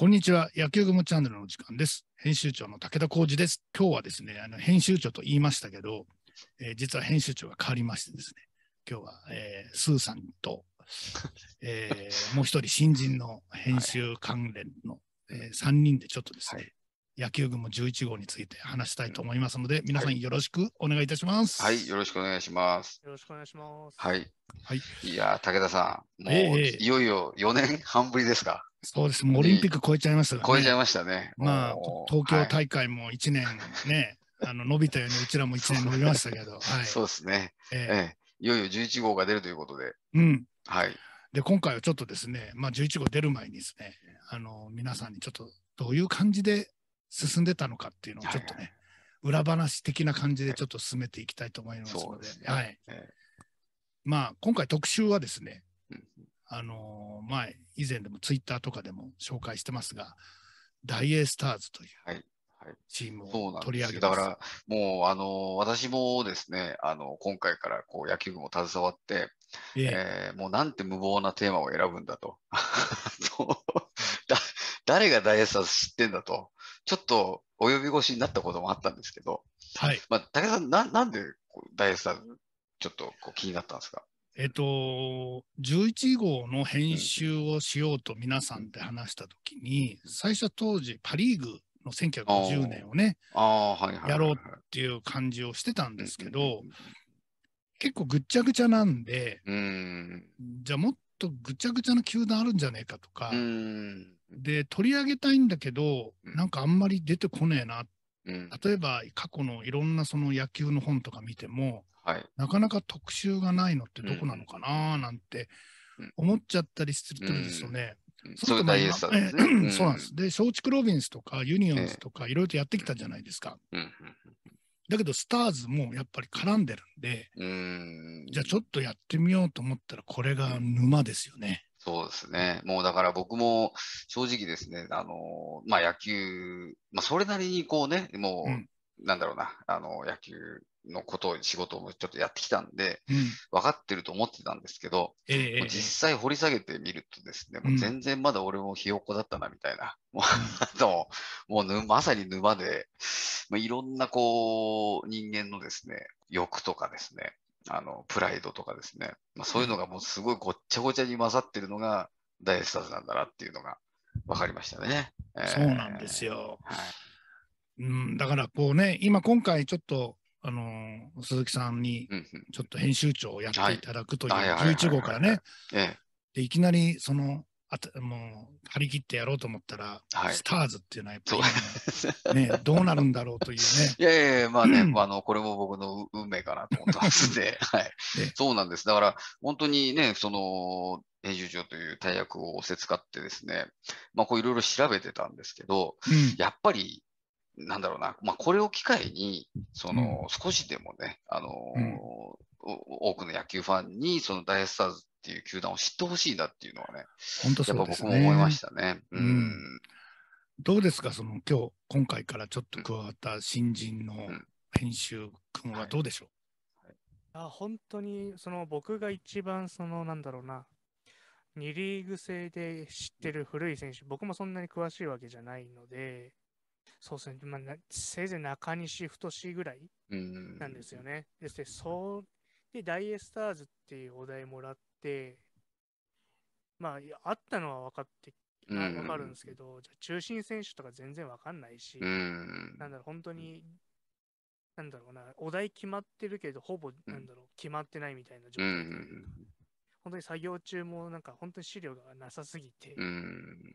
こんにちは。野球雲チャンネルの時間です。編集長の武田浩二です。今日はですね、あの編集長と言いましたけど、えー、実は編集長が変わりましてですね、今日は、えー、スーさんと、えー、もう一人新人の編集関連の、はい、えー、3人でちょっとですね、はい、野球軍も11号について話したいと思いますので、皆さんよろしくお願いいたします。はい、よろしくお願いします。よろしくお願いします。はい。はい、いや、武田さん、もう、いよいよ4年半ぶりですか。そうです、もうオリンピック超えちゃいましたね。超えちゃいましたね。まあ、東京大会も1年ね、あの伸びたように、うちらも1年伸びましたけど、はい、そうですね、えー、いよいよ11号が出るということで。うん。はい。で、今回はちょっとですね、まあ、11号出る前にですね、あの皆さんにちょっとどういう感じで進んでたのかっていうのをちょっとね、はいはい、裏話的な感じでちょっと進めていきたいと思いますので、はい。まあ、今回特集はですね、うん、あのー、まあ、以前でもツイッターとかでも紹介してますが、大エースターズという、チームを取り上げだからもうあの私もですねあの今回からこう野球部も携わって、ええー、もうなんて無謀なテーマを選ぶんだと 誰がダイエスターズ知ってんだとちょっと及び腰になったこともあったんですけど、はい。まあ、武田さん、ななんで大スさん、ちょっとこう気になったんですかえっと、11号の編集をしようと皆さんって話したときに、最初当時パ・リーグの1950年をね、やろうっていう感じをしてたんですけど、結構ぐっちゃぐちゃなんで、じゃあもっとぐちゃぐちゃな球団あるんじゃねえかとか、で、取り上げたいんだけど、なんかあんまり出てこねえな。例えば、過去のいろんなその野球の本とか見ても、はい、なかなか特集がないのってどこなのかななんて思っちゃったりするとですよね。そうなんです、ね。で、松竹ロビンスとかユニオンズとかいろいろとやってきたじゃないですか。だけど、スターズもやっぱり絡んでるんで、んじゃあちょっとやってみようと思ったら、これが沼ですよね。そうですね。もうだから僕も正直ですね、あの、まあ野球、まあそれなりにこうね、もう、なんだろうな、あの、野球のことを、仕事もちょっとやってきたんで、うん、分かってると思ってたんですけど、えー、実際掘り下げてみるとですね、もう全然まだ俺もひよっこだったなみたいな、うん、も う、もうまさに沼で、まあ、いろんなこう、人間のですね、欲とかですね、あのプライドとかですね、まあ、そういうのがもうすごいごっちゃごちゃに混ざってるのが大スターズなんだなっていうのが分かりましたね。えー、そうなんですよ、はい、うん、だからこうね今今回ちょっとあの鈴木さんにちょっと編集長をやっていただくという11号からね、でいきなりそのあもう張り切ってやろうと思ったら、はい、スターズっていうのはやっぱり、ね、どうなるんだろうというね。いやいやまあね、うん、あのこれも僕の運命ますんで、はい、そうなんです。だから、本当にね、その、編集長という大役を仰せつかってですね、まあ、こういろいろ調べてたんですけど、うん、やっぱり、なんだろうな、まあ、これを機会に、その、少しでもね、あのーうん、多くの野球ファンに、そのエスターズっていう球団を知ってほしいなっていうのはね、本当そうですね。僕も思いましたね。うん、うんどうですか、その今日今回からちょっと加わった新人の編集君はどうでしょう、あ本当にその僕が一番そのなんだろうな2リーグ制で知ってる古い選手僕もそんなに詳しいわけじゃないのでそうですね、まあ、せいぜい中西太ぐらいなんですよね。うん、でそうでダイエスターズっていうお題もらってまああったのは分かってわかるんですけど、じゃ中心選手とか全然分かんないし、うん、なんだろう本当になんだろうな、お題決まってるけど、ほぼ、なんだろう、決まってないみたいな状態、うん、本当に作業中も、なんか本当に資料がなさすぎて、うん、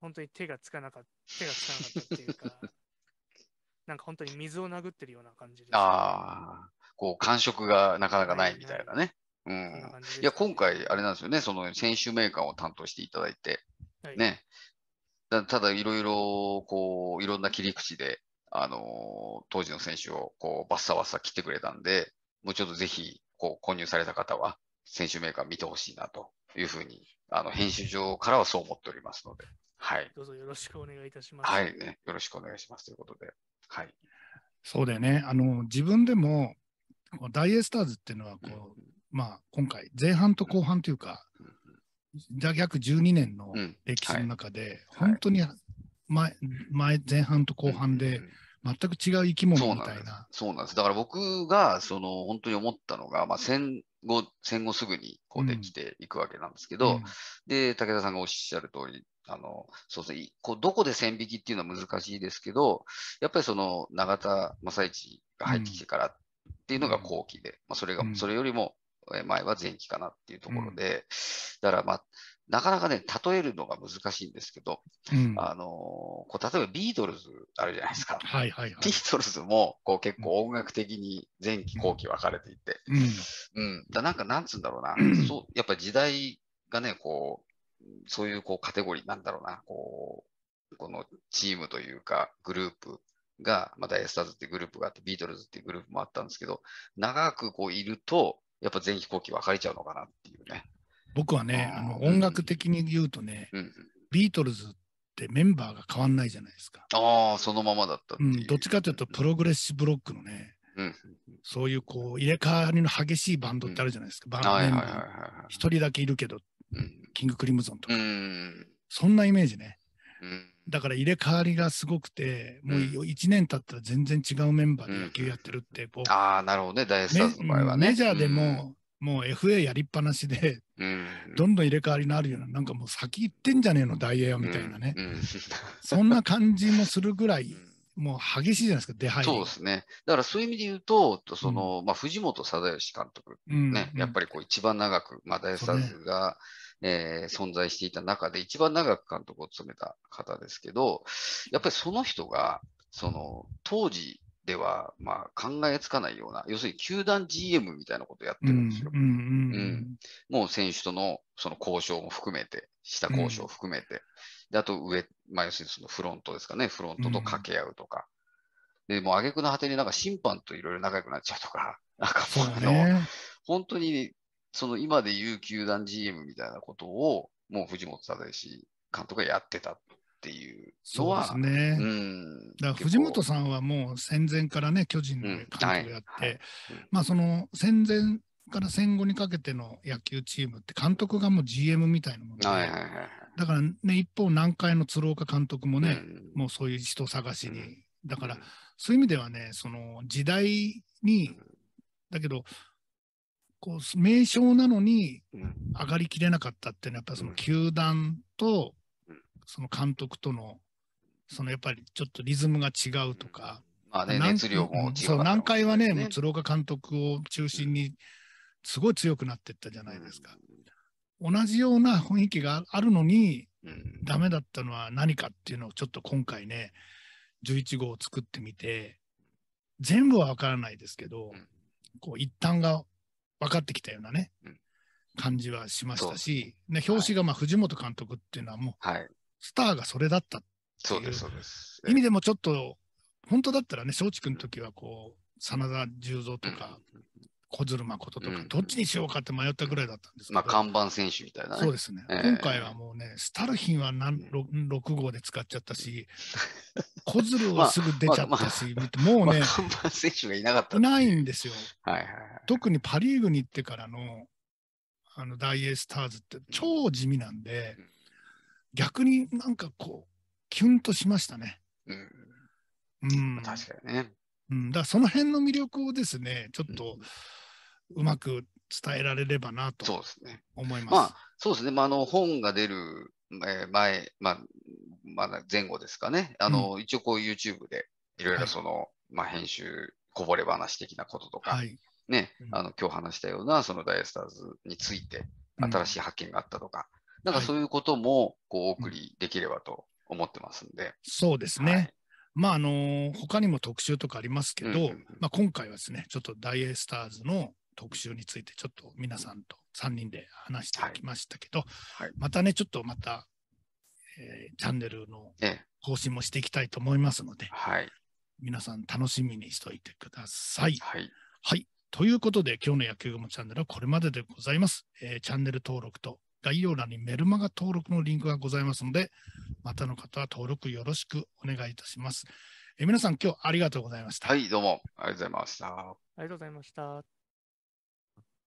本当に手がつかなかった、手がつかなかったっていうか、なんか本当に水を殴ってるような感じで、ね、ああ、こう、感触がなかなかないみたいなね。うん、いや今回、あれなんですよね、その選手メーカーを担当していただいて、はい、ね、ただいろいろこういろんな切り口であの、当時の選手をこうバッサバッサ切ってくれたんで、もうちょっとぜひ、こう、購入された方は、選手メーカー見てほしいなというふうに、あの、編集上からはそう思っておりますので、はい。どうぞよろしくお願いいたします。はい、ね、よろしくお願いしますということで、はい。そうだよね。あの、自分でも、ダイエスターズっていうのはこう、うん、まあ、今回、前半と後半というか、うん約12年の歴史の中で、本当に前前前半と後半で全く違う生き物みたいな。そうなんです。ですだから僕がその本当に思ったのが、まあ、戦後戦後すぐにこうできていくわけなんですけど、うん、で武田さんがおっしゃる通りあのそうですねこうどこで線引きっていうのは難しいですけどやっぱりその永田正一が入ってきてからっていうのが後期で、うん、まあ、それが、それよりも前は前期かなっていうところで、だからまあなかなかね、例えるのが難しいんですけど、うん、あのこう例えばビートルズあるじゃないですか。はいはいはい、ビートルズもこう結構音楽的に前期後期分かれていて、うん、うん、だなんかなんつうんだろうな、そうやっぱ時代がね、こうそういうこうカテゴリーなんだろうな、こうこのチームというかグループが、まあ、ダイエスターズっていうグループがあって、ビートルズっていうグループもあったんですけど、長くこういると、やっぱ前期後期分かれちゃうのかなっていうね。僕はね、あの音楽的に言うとね、うんビートルズってメンバーが変わんないじゃないですか。ああ、そのままだったう、うん。どっちかというと、プログレッシブロックのね、うん、そういうこう入れ替わりの激しいバンドってあるじゃないですか。うん、バンドメ一、人だけいるけど、うん、キングクリムゾンとか。そんなイメージね。だから入れ替わりがすごくて、もう1年経ったら全然違うメンバーで野球やってるって、ああ、なるほどね、大スターの場合はね。メジャーでももう FA やりっぱなしで、どんどん入れ替わりのあるような、なんかもう先行ってんじゃねえの、ダエーよみたいなね、そんな感じもするぐらい、もう激しいじゃないですか、出入り。そうですね。だからそういう意味で言うと、その、うん、まあ、藤本貞義監督ね、うん、やっぱりこう一番長く、まあ、大ズが、ね、えー、存在していた中で一番長く監督を務めた方ですけど、やっぱりその人が、その、当時、では、まあ、考えつかないような、要するに球団 GM みたいなことをやってるんですよ。うんもう選手とのその交渉も含めて、下交渉を含めて、であと上、まあ、要するにそのフロントですかね、フロントと掛け合うとか。でもう挙句の果てになんか審判といろいろ仲良くなっちゃうとか、なんかそういの、ね、本当にその今で言う球団 GM みたいなことを、もう藤本忠監督がやってたっていうのは、そうですね、うん、だから藤本さんはもう戦前からね巨人の監督やって、うんはいはい、まあその戦前から戦後にかけての野球チームって監督がもう GM みたいなもんで、はいはいはい、だからね一方南海の鶴岡監督もね、うん、もうそういう人探しに、うん、だからそういう意味ではねその時代にだけどこう名称なのに上がりきれなかったっていうのはやっぱその球団とその監督とのそのやっぱりちょっとリズムが違うとか、まあね、熱量も違う、ね、そう南海はね、もう鶴岡監督を中心に、すごい強くなっていったじゃないですか。同じような雰囲気があるのに、ダメだったのは何かっていうのをちょっと今回ね、11号を作ってみて、全部は分からないですけど、うん、こう一端が分かってきたようなね、うん、感じはしましたし、ね、表紙がまあ藤本監督っていうのはもう、スターがそれだったっそうです、そうです。意味でもちょっと、本当だったらね、松竹の時はこう、真田十三とか、小鶴誠とか、どっちにしようかって迷ったぐらいだったんですけど、まあ、看板選手みたいな、ね、そうですね、今回はもうね、スタルヒンは 6, 号で使っちゃったし、小鶴はすぐ出ちゃったし、まあまあ、もうね、まあ、看板選手がいなかったいないんですよ、はいはいはい、特にパ・リーグに行ってからのあの大エースターズって超地味なんで、逆になんかこう、キュンとしましたね。うん。うん、確かにね。うん、だその辺の魅力をですね、ちょっとうまく伝えられればなと思います。うん、そうですね。まあ、そうですね。まあ、あの本が出る前、まあ、まだ前後ですかね。あの、うん、一応こう YouTube でいろいろその、はい、まあ、編集こぼれ話的なこととか、はい、ね、うん、あの今日話したようなそのダイエスターズについて新しい発見があったとか、うん、なんかそういうこともこうお送りできればと思ってますんで。そうですね。はい、まあ、あのー、他にも特集とかありますけど、うんうんまあ、今回はですね、ちょっとダイエースターズの特集について、ちょっと皆さんと3人で話してきましたけど、はいはい、またね、ちょっとまた、えー、チャンネルの更新もしていきたいと思いますので、はい、皆さん楽しみにしておいてください。はい、はいということで、今日の野球もチャンネルはこれまででございます。えー、チャンネル登録と概要欄にメルマガ登録のリンクがございますので、またの方は登録よろしくお願いいたします。え皆さん、今日ありがとうございました。はい、どうもありがとうございました。ありがとうございました。